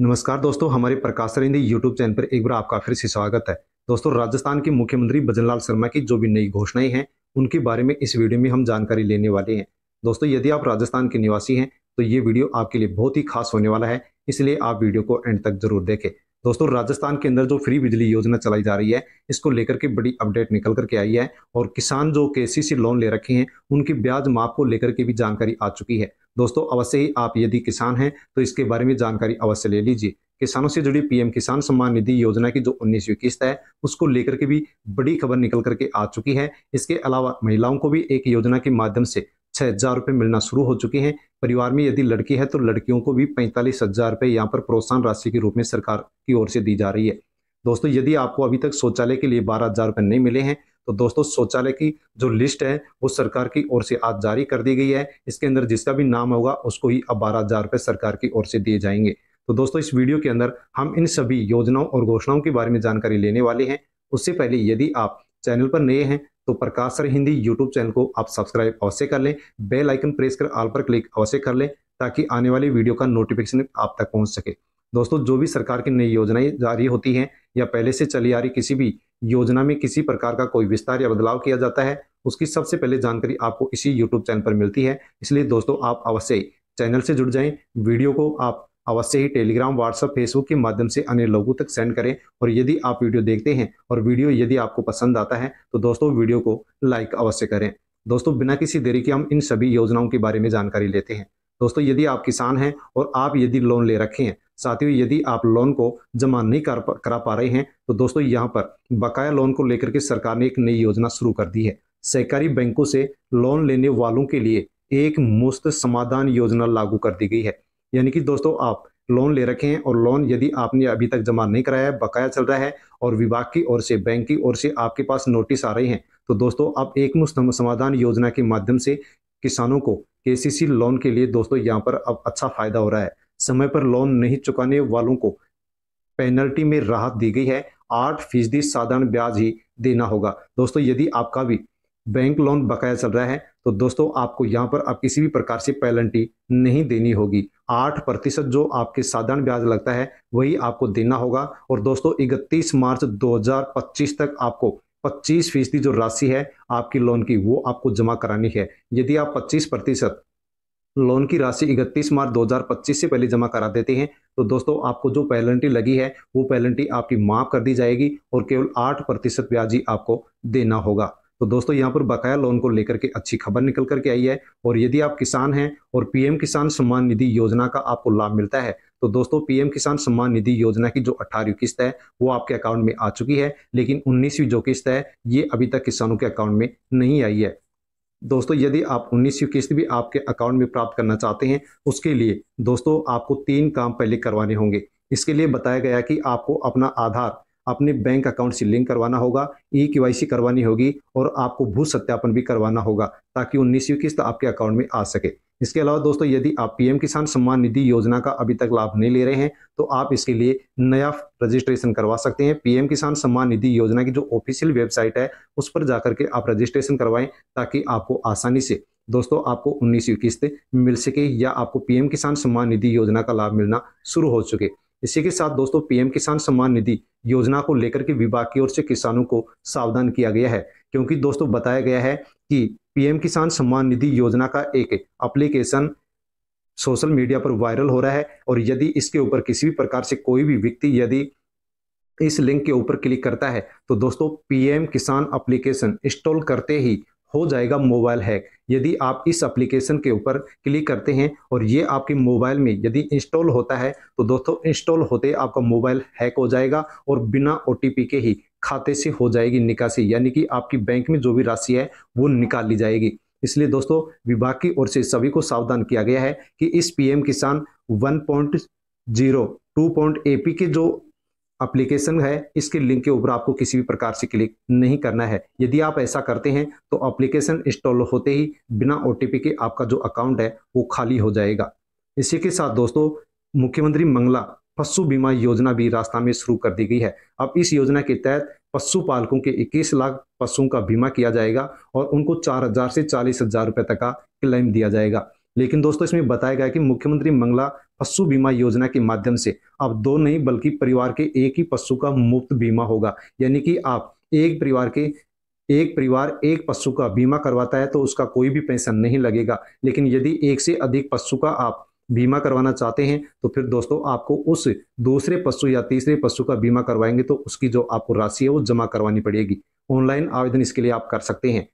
नमस्कार दोस्तों हमारे प्रकाश हिंदी यूट्यूब चैनल पर एक बार आपका फिर से स्वागत है दोस्तों राजस्थान के मुख्यमंत्री भजनलाल शर्मा की जो भी नई घोषणाएं हैं उनके बारे में इस वीडियो में हम जानकारी लेने वाले हैं दोस्तों यदि आप राजस्थान के निवासी हैं तो ये वीडियो आपके लिए बहुत ही खास होने वाला है इसलिए आप वीडियो को एंड तक जरूर देखें दोस्तों राजस्थान के अंदर जो फ्री बिजली योजना चलाई जा रही है इसको लेकर के बड़ी अपडेट निकल करके आई है और किसान जो के लोन ले रखे हैं उनके ब्याज माफ को लेकर के भी जानकारी आ चुकी है दोस्तों अवश्य ही आप यदि किसान हैं तो इसके बारे में जानकारी अवश्य ले लीजिए किसानों से जुड़ी पीएम किसान सम्मान निधि योजना की जो उन्नीसवीं किस्त है उसको लेकर के भी बड़ी खबर निकल करके आ चुकी है इसके अलावा महिलाओं को भी एक योजना के माध्यम से छह हज़ार रुपये मिलना शुरू हो चुके हैं परिवार में यदि लड़की है तो लड़कियों को भी पैंतालीस हज़ार रुपये यहाँ पर प्रोत्साहन राशि के रूप में सरकार की ओर से दी जा रही है दोस्तों यदि आपको अभी तक शौचालय के लिए बारह हज़ार रुपये नहीं मिले हैं तो दोस्तों शौचालय की जो लिस्ट है वो सरकार की ओर से आज जारी कर दी गई है इसके अंदर जिसका भी नाम होगा उसको ही अब बारह हजार रुपए सरकार की ओर से दिए जाएंगे तो दोस्तों इस वीडियो के अंदर हम इन सभी योजनाओं और घोषणाओं के बारे में जानकारी लेने वाले हैं उससे पहले यदि आप चैनल पर नए हैं तो Prakash sir Hindi YouTube channel को आप सब्सक्राइब अवश्य कर लें बेल आइकन प्रेस कर आल पर क्लिक अवश्य कर लें ताकि आने वाली वीडियो का नोटिफिकेशन आप तक पहुंच सके दोस्तों जो भी सरकार की नई योजनाएं जारी होती हैं या पहले से चली आ रही किसी भी योजना में किसी प्रकार का कोई विस्तार या बदलाव किया जाता है उसकी सबसे पहले जानकारी आपको इसी यूट्यूब चैनल पर मिलती है इसलिए दोस्तों आप अवश्य चैनल से जुड़ जाएं वीडियो को आप अवश्य ही टेलीग्राम व्हाट्सअप फेसबुक के माध्यम से अन्य लोगों तक सेंड करें और यदि आप वीडियो देखते हैं और वीडियो यदि आपको पसंद आता है तो दोस्तों वीडियो को लाइक अवश्य करें दोस्तों बिना किसी देरी के हम इन सभी योजनाओं के बारे में जानकारी लेते हैं दोस्तों यदि आप किसान हैं और आप यदि लोन ले रखे हैं साथ ही यदि आप लोन को जमा नहीं कर करा पा रहे हैं तो दोस्तों यहाँ पर बकाया लोन को लेकर के सरकार ने एक नई योजना शुरू कर दी है सहकारी बैंकों से लोन लेने वालों के लिए एक मुफ्त समाधान योजना लागू कर दी गई है यानी कि दोस्तों आप लोन ले रखे हैं और लोन यदि आपने अभी तक जमा नहीं कराया है बकाया चल रहा है और विभाग की ओर से बैंक की ओर से आपके पास नोटिस आ रहे हैं तो दोस्तों आप मुफ्त समाधान योजना के माध्यम से किसानों को केसीसी लोन के लिए दोस्तों यहाँ पर अब अच्छा फायदा हो रहा है समय पर लोन नहीं चुकाने वालों को पेनल्टी में राहत दी गई है आठ फीसदी साधारण ब्याज ही देना होगा दोस्तों यदि आपका भी बैंक लोन बकाया चल रहा है तो दोस्तों आपको यहाँ पर आप किसी भी प्रकार से पेनल्टी नहीं देनी होगी आठ प्रतिशत जो आपके साधारण ब्याज लगता है वही आपको देना होगा और दोस्तों इकतीस मार्च दो तक आपको पच्चीस फीसदी जो राशि है आपकी लोन की वो आपको जमा करानी है यदि आप पच्चीस प्रतिशत लोन की राशि 31 मार्च 2025 से पहले जमा करा देते हैं तो दोस्तों आपको जो पेनल्टी लगी है वो पेनल्टी आपकी माफ कर दी जाएगी और केवल आठ प्रतिशत ब्याज ही आपको देना होगा तो दोस्तों यहाँ पर बकाया लोन को लेकर के अच्छी खबर निकल करके आई है और यदि आप किसान हैं और पीएम किसान सम्मान निधि योजना का आपको लाभ मिलता है तो दोस्तों पीएम किसान सम्मान निधि योजना की जो अठारहवीं किस्त है वो आपके अकाउंट में आ चुकी है लेकिन उन्नीसवीं जो किस्त है ये अभी तक किसानों के अकाउंट में नहीं आई है दोस्तों यदि आप उन्नीसवीं किस्त भी आपके अकाउंट में प्राप्त करना चाहते हैं उसके लिए दोस्तों आपको तीन काम पहले करवाने होंगे इसके लिए बताया गया कि आपको अपना आधार अपने बैंक अकाउंट से लिंक करवाना होगा ई के करवानी होगी और आपको भू सत्यापन भी करवाना होगा ताकि उन्नीसवीं किस्त आपके अकाउंट में आ सके इसके अलावा दोस्तों यदि आप पीएम किसान सम्मान निधि योजना का अभी तक लाभ नहीं ले रहे हैं तो आप इसके लिए नया रजिस्ट्रेशन करवा सकते हैं पीएम किसान सम्मान निधि योजना की जो ऑफिशियल वेबसाइट है उस पर जाकर के आप रजिस्ट्रेशन करवाएं ताकि आपको आसानी से दोस्तों आपको उन्नीस किस्त मिल सके या आपको पीएम किसान सम्मान निधि योजना का लाभ मिलना शुरू हो चुके इसी के साथ दोस्तों पीएम किसान सम्मान निधि योजना को लेकर के विभाग की ओर से किसानों को सावधान किया गया है क्योंकि दोस्तों बताया गया है कि पीएम किसान सम्मान निधि योजना का एक अप्लीकेशन सोशल मीडिया पर वायरल हो रहा है और यदि इसके ऊपर किसी भी प्रकार से कोई भी व्यक्ति यदि इस लिंक के ऊपर क्लिक करता है तो दोस्तों पीएम किसान एप्लीकेशन इंस्टॉल करते ही हो जाएगा मोबाइल हैक यदि आप इस एप्लीकेशन के ऊपर क्लिक करते हैं और ये आपके मोबाइल में यदि इंस्टॉल होता है तो दोस्तों इंस्टॉल होते आपका मोबाइल हैक हो जाएगा और बिना ओ के ही खाते से हो जाएगी निकासी यानी कि आपकी बैंक में जो भी राशि है वो निकाल ली जाएगी इसलिए दोस्तों विभाग की ओर से सभी को सावधान किया गया है कि इस पीएम किसान 1.0 ए एपी के जो एप्लीकेशन है इसके लिंक के ऊपर आपको किसी भी प्रकार से क्लिक नहीं करना है यदि आप ऐसा करते हैं तो एप्लीकेशन इंस्टॉल होते ही बिना पी के आपका जो अकाउंट है वो खाली हो जाएगा इसी के साथ दोस्तों मुख्यमंत्री मंगला पशु बीमा योजना भी राजस्थान में शुरू कर दी गई है अब इस योजना के तहत पशुपालकों के 21 लाख पशुओं का बीमा किया जाएगा और उनको 4000 से चालीस रुपए तक का क्लेम दिया जाएगा लेकिन दोस्तों इसमें बताया गया कि मुख्यमंत्री मंगला पशु बीमा योजना के माध्यम से अब दो नहीं बल्कि परिवार के एक ही पशु का मुफ्त बीमा होगा यानी कि आप एक परिवार के एक परिवार एक पशु का बीमा करवाता है तो उसका कोई भी पेंशन नहीं लगेगा लेकिन यदि एक से अधिक पशु का आप बीमा करवाना चाहते हैं तो फिर दोस्तों आपको उस दूसरे पशु या तीसरे पशु का बीमा करवाएंगे तो उसकी जो आपको राशि है वो जमा करवानी पड़ेगी ऑनलाइन आवेदन इसके लिए आप कर सकते हैं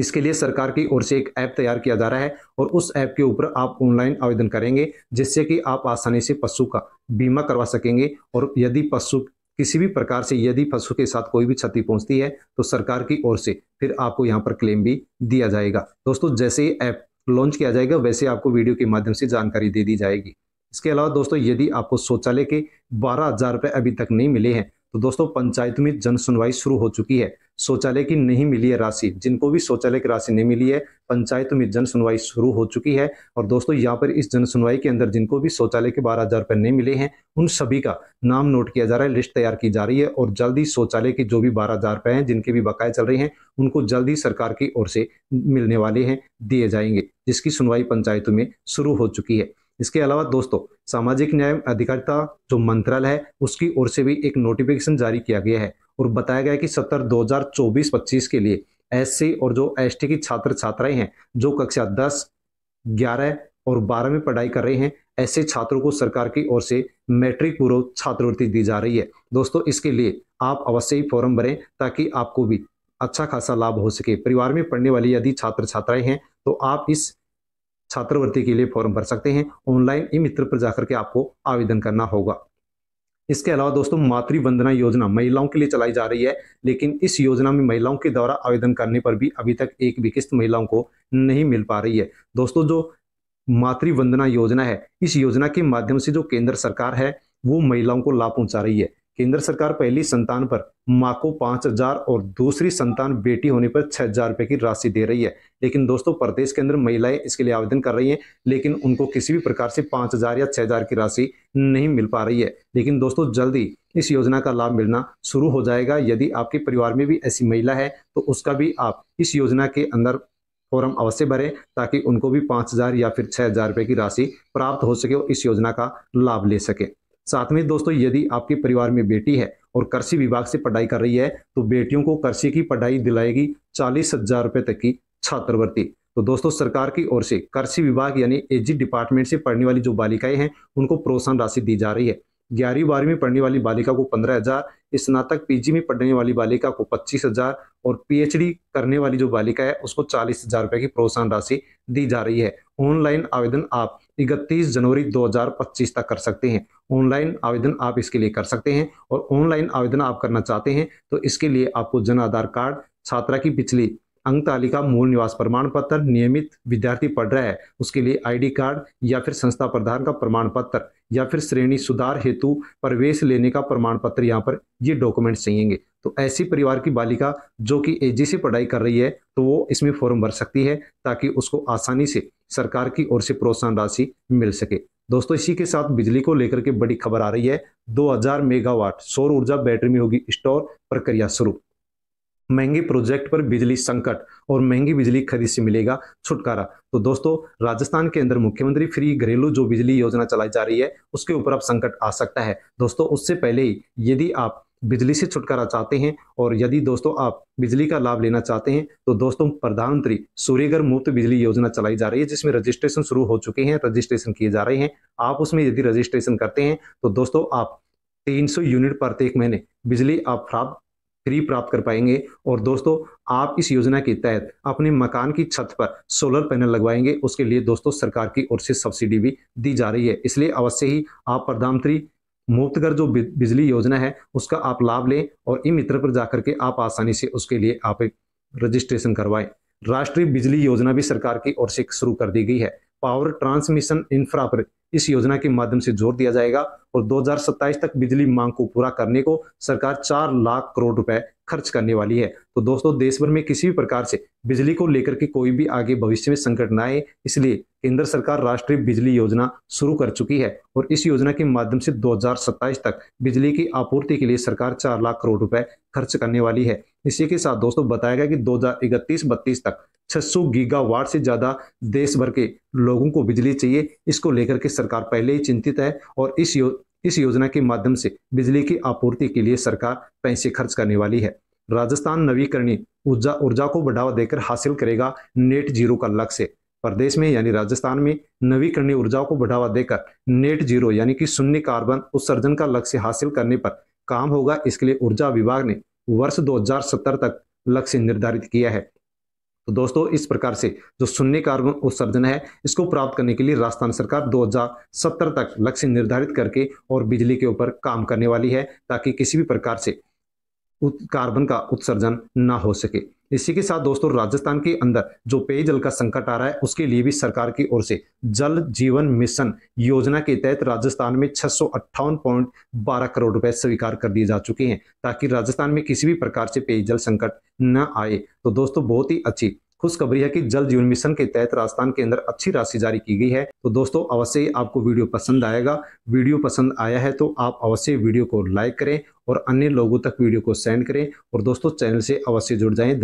इसके लिए सरकार की ओर से एक ऐप तैयार किया जा रहा है और उस ऐप के ऊपर आप ऑनलाइन आवेदन करेंगे जिससे कि आप आसानी से पशु का बीमा करवा सकेंगे और यदि पशु किसी भी प्रकार से यदि पशु के साथ कोई भी क्षति पहुंचती है तो सरकार की ओर से फिर आपको यहाँ पर क्लेम भी दिया जाएगा दोस्तों जैसे ही ऐप लॉन्च किया जाएगा वैसे आपको वीडियो के माध्यम से जानकारी दे दी जाएगी इसके अलावा दोस्तों यदि आपको शौचालय के बारह हजार रुपये अभी तक नहीं मिले हैं तो दोस्तों पंचायत में जन सुनवाई शुरू हो चुकी है शौचालय की नहीं मिली है राशि जिनको भी शौचालय की राशि नहीं मिली है पंचायत में जन सुनवाई शुरू हो चुकी है और दोस्तों यहाँ पर इस जन सुनवाई के अंदर जिनको भी शौचालय के बारह हजार रुपये नहीं मिले हैं उन सभी का नाम नोट किया जा रहा है लिस्ट तैयार की जा रही है और जल्दी शौचालय के जो भी बारह हजार रुपये हैं जिनके भी बकाए चल रहे हैं उनको जल्दी सरकार की ओर से मिलने वाले हैं दिए जाएंगे जिसकी सुनवाई पंचायतों में शुरू हो चुकी है इसके अलावा दोस्तों सामाजिक न्याय अधिकारिता जो मंत्रालय है उसकी ओर से भी एक नोटिफिकेशन जारी किया गया है और बताया गया कि सत्र 2024-25 के लिए एस और जो एस की छात्र छात्राएं हैं जो कक्षा 10, 11 और 12 में पढ़ाई कर रहे हैं ऐसे छात्रों को सरकार की ओर से मैट्रिक पूर्व छात्रवृत्ति दी जा रही है दोस्तों इसके लिए आप अवश्य ही फॉर्म भरें ताकि आपको भी अच्छा खासा लाभ हो सके परिवार में पढ़ने वाली यदि छात्र छात्राएं हैं तो आप इस छात्रवृत्ति के लिए फॉर्म भर सकते हैं ऑनलाइन ई मित्र पर जाकर के आपको आवेदन करना होगा इसके अलावा दोस्तों मातृ वंदना योजना महिलाओं के लिए चलाई जा रही है लेकिन इस योजना में महिलाओं के द्वारा आवेदन करने पर भी अभी तक एक भी किस्त महिलाओं को नहीं मिल पा रही है दोस्तों जो मातृ वंदना योजना है इस योजना के माध्यम से जो केंद्र सरकार है वो महिलाओं को लाभ पहुंचा रही है केंद्र सरकार पहली संतान पर मां को पांच हजार और दूसरी संतान बेटी होने पर छह हजार रुपए की राशि दे रही है लेकिन दोस्तों प्रदेश के अंदर महिलाएं इसके लिए आवेदन कर रही हैं लेकिन उनको किसी भी प्रकार से पांच हजार या छह हजार की राशि नहीं मिल पा रही है लेकिन दोस्तों जल्दी इस योजना का लाभ मिलना शुरू हो जाएगा यदि आपके परिवार में भी ऐसी महिला है तो उसका भी आप इस योजना के अंदर फॉर्म अवश्य भरें ताकि उनको भी पांच हज़ार या फिर छह हज़ार रुपए की राशि प्राप्त हो सके और इस योजना का लाभ ले सके साथ में दोस्तों यदि आपके परिवार में बेटी है और कृषि विभाग से पढ़ाई कर रही है तो बेटियों को कृषि की पढ़ाई दिलाएगी चालीस हजार रुपए तक की छात्रवृत्ति तो दोस्तों सरकार की ओर से कृषि विभाग यानी एजी डिपार्टमेंट से पढ़ने वाली जो बालिकाएं हैं उनको प्रोत्साहन राशि दी जा रही है ग्यारहवीं बारहवीं में पढ़ने वाली बालिका को पंद्रह हजार स्नातक पीजी में पढ़ने वाली बालिका को पच्चीस हजार और पीएचडी करने वाली जो बालिका है उसको चालीस हजार रुपए की प्रोत्साहन राशि दी जा रही है ऑनलाइन आवेदन आप इकतीस जनवरी 2025 तक कर सकते हैं ऑनलाइन आवेदन आप इसके लिए कर सकते हैं और ऑनलाइन आवेदन आप करना चाहते हैं तो इसके लिए आपको जन आधार कार्ड छात्रा की पिछली अंक तालिका मूल निवास प्रमाण पत्र नियमित विद्यार्थी पढ़ रहा है उसके लिए आईडी कार्ड या फिर संस्था प्रधान का प्रमाण पत्र या फिर श्रेणी सुधार हेतु प्रवेश लेने का प्रमाण पत्र यहाँ पर ये डॉक्यूमेंट चाहिएंगे तो ऐसी परिवार की बालिका जो कि एजीसी से पढ़ाई कर रही है तो वो इसमें फॉर्म भर सकती है ताकि उसको आसानी से सरकार की ओर से प्रोत्साहन राशि मिल सके दोस्तों इसी के साथ बिजली को लेकर के बड़ी खबर आ रही है 2000 मेगावाट सौर ऊर्जा बैटरी में होगी स्टोर प्रक्रिया शुरू महंगे प्रोजेक्ट पर बिजली संकट और महंगी बिजली खरीद से मिलेगा छुटकारा तो दोस्तों राजस्थान के अंदर मुख्यमंत्री फ्री घरेलू जो बिजली योजना चलाई जा रही है उसके ऊपर अब संकट आ सकता है दोस्तों उससे पहले ही यदि आप बिजली से छुटकारा चाहते हैं और यदि दोस्तों आप बिजली का लाभ लेना चाहते हैं तो दोस्तों प्रधानमंत्री सूर्यगर मुफ्त बिजली योजना चलाई जा रही है जिसमें रजिस्ट्रेशन शुरू हो चुके हैं रजिस्ट्रेशन किए जा रहे हैं आप उसमें यदि रजिस्ट्रेशन करते हैं तो दोस्तों आप 300 यूनिट प्रत्येक महीने बिजली आप प्राप्त फ्री प्राप्त कर पाएंगे और दोस्तों आप इस योजना के तहत अपने मकान की छत पर सोलर पैनल लगवाएंगे उसके लिए दोस्तों सरकार की ओर से सब्सिडी भी दी जा रही है इसलिए अवश्य ही आप प्रधानमंत्री मुफ्त कर जो बिजली योजना है उसका आप लाभ लें और ई मित्र पर जाकर के आप आसानी से उसके लिए आप रजिस्ट्रेशन करवाएं राष्ट्रीय बिजली योजना भी सरकार की ओर से शुरू कर दी गई है पावर ट्रांसमिशन इंफ्रा पर इस योजना के माध्यम से जोर दिया जाएगा और 2027 तक बिजली मांग को पूरा करने को सरकार चार लाख करोड़ रुपए खर्च करने वाली है तो दोस्तों देश भर में किसी भी प्रकार से बिजली को लेकर के कोई भी आगे भविष्य में संकट न आए इसलिए केंद्र सरकार राष्ट्रीय बिजली योजना शुरू कर चुकी है और इस योजना के माध्यम से दो तक बिजली की आपूर्ति के लिए सरकार चार लाख करोड़ रुपए खर्च करने वाली है इसी के साथ दोस्तों बताया गया कि दो हजार इकतीस बत्तीस तक 600 गीगावाट से ज्यादा देश भर के लोगों को बिजली चाहिए इसको लेकर के सरकार पहले ही चिंतित है और इस यो, इस योजना के माध्यम से बिजली की आपूर्ति के लिए सरकार पैसे खर्च करने वाली है राजस्थान नवीकरणीय ऊर्जा ऊर्जा को बढ़ावा देकर हासिल करेगा नेट जीरो का लक्ष्य प्रदेश में यानी राजस्थान में नवीकरणीय ऊर्जा को बढ़ावा देकर नेट जीरो यानी कि शून्य कार्बन उत्सर्जन का लक्ष्य हासिल करने पर काम होगा इसके लिए ऊर्जा विभाग ने वर्ष 2070 तक लक्ष्य निर्धारित किया है तो दोस्तों इस प्रकार से जो शून्य कार्बन उत्सर्जन है इसको प्राप्त करने के लिए राजस्थान सरकार 2070 तक लक्ष्य निर्धारित करके और बिजली के ऊपर काम करने वाली है ताकि किसी भी प्रकार से कार्बन का उत्सर्जन ना हो सके इसी के साथ दोस्तों राजस्थान के अंदर जो पेयजल का संकट आ रहा है उसके लिए भी सरकार की ओर से जल जीवन मिशन योजना के तहत राजस्थान में छह करोड़ रुपए स्वीकार कर दिए जा चुके हैं ताकि राजस्थान में किसी भी प्रकार से पेयजल संकट न आए तो दोस्तों बहुत ही अच्छी खुशखबरी है कि जल जीवन मिशन के तहत राजस्थान के अंदर अच्छी राशि जारी की गई है तो दोस्तों अवश्य आपको वीडियो पसंद आएगा वीडियो पसंद आया है तो आप अवश्य वीडियो को लाइक करें और अन्य लोगों तक वीडियो को सेंड करें और दोस्तों चैनल से अवश्य जुड़ जाएं